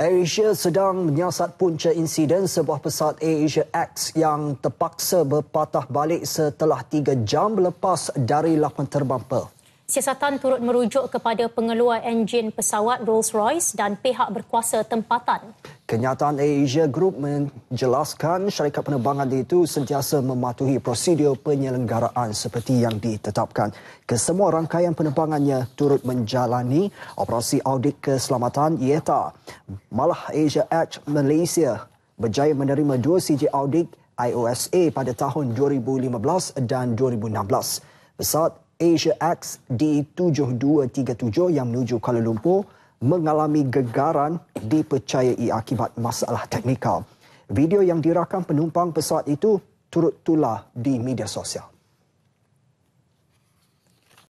Asia sedang menyiasat punca insiden sebuah pesawat Asia X yang terpaksa berpatah balik setelah tiga jam lepas dari lapan terbang Perth. Siasatan turut merujuk kepada pengeluar enjin pesawat Rolls-Royce dan pihak berkuasa tempatan. Kenyataan Asia Group menjelaskan syarikat penerbangan itu sentiasa mematuhi prosedur penyelenggaraan seperti yang ditetapkan. Kesemua rangkaian penerbangannya turut menjalani operasi audit keselamatan IETA. Malah Asia Edge Malaysia berjaya menerima dua CJ audit IOSA pada tahun 2015 dan 2016. Pesawat Asia X D7237 yang menuju Kuala Lumpur mengalami gegaran dipercayai akibat masalah teknikal. Video yang dirakam penumpang pesawat itu turut tular di media sosial.